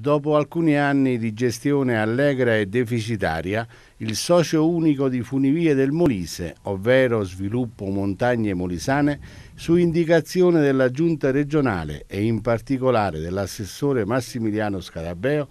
Dopo alcuni anni di gestione allegra e deficitaria, il socio unico di Funivie del Molise, ovvero Sviluppo Montagne Molisane, su indicazione della Giunta regionale e in particolare dell'assessore Massimiliano Scarabeo,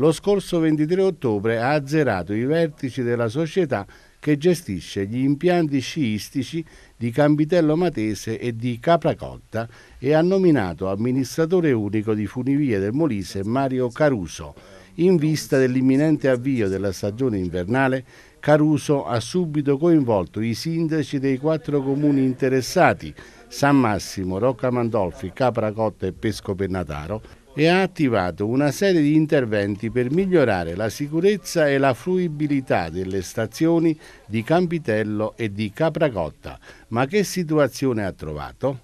lo scorso 23 ottobre ha azzerato i vertici della società che gestisce gli impianti sciistici di Campitello Matese e di Capracotta e ha nominato amministratore unico di Funivie del Molise Mario Caruso. In vista dell'imminente avvio della stagione invernale, Caruso ha subito coinvolto i sindaci dei quattro comuni interessati, San Massimo, Rocca Mandolfi, Capracotta e Pesco Pennataro, e ha attivato una serie di interventi per migliorare la sicurezza e la fruibilità delle stazioni di Campitello e di Capracotta. Ma che situazione ha trovato?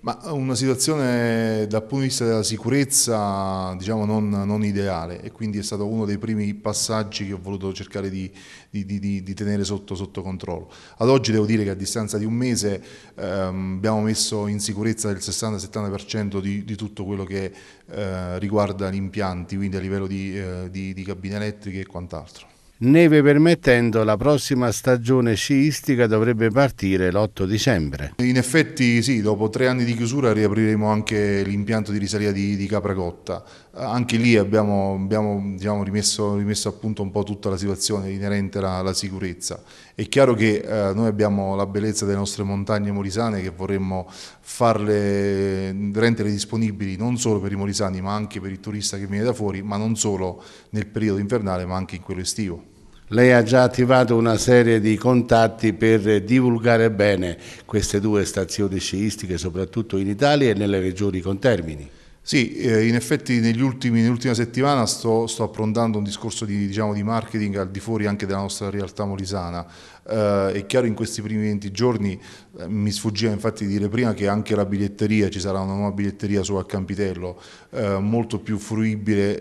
Ma una situazione dal punto di vista della sicurezza diciamo non, non, ideale e quindi è stato uno dei primi passaggi che ho voluto cercare di, di, di, di tenere sotto, sotto, controllo. Ad oggi devo dire che a distanza di un mese ehm, abbiamo messo in sicurezza il 60-70% di, tutto quello che eh, riguarda gli impianti, quindi a livello di, eh, cabine elettriche e quant'altro. Neve permettendo, la prossima stagione sciistica dovrebbe partire l'8 dicembre. In effetti sì, dopo tre anni di chiusura riapriremo anche l'impianto di risalita di, di Capracotta. Anche lì abbiamo, abbiamo diciamo, rimesso, rimesso, a punto un po' tutta la situazione inerente alla, alla sicurezza. È chiaro che eh, noi abbiamo la bellezza delle nostre montagne morisane che vorremmo farle, renderle disponibili non solo per i morisani ma anche per il turista che viene da fuori, ma non solo nel periodo invernale ma anche in quello estivo. Lei ha già attivato una serie di contatti per divulgare bene queste due stazioni sciistiche, soprattutto in Italia e nelle regioni contermini. Sì, eh, in effetti ultimi, nell'ultima settimana sto, sto, approntando un discorso di, diciamo, di, marketing al di fuori anche della nostra realtà molisana. Eh, è chiaro in questi primi 20 giorni, eh, mi sfuggiva infatti di dire prima che anche la biglietteria, ci sarà una nuova biglietteria su a Campitello, eh, molto più fruibile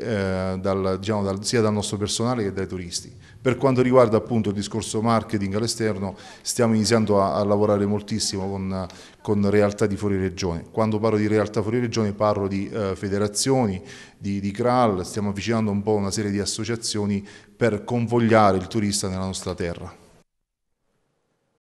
eh, dal, diciamo, dal, sia dal nostro personale che dai turisti. Per quanto riguarda appunto il discorso marketing all'esterno, stiamo iniziando a, a lavorare moltissimo con, con realtà di fuori regione. Quando parlo di realtà fuori regione parlo di eh, federazioni, di, di CRAL, stiamo avvicinando un po' una serie di associazioni per convogliare il turista nella nostra terra.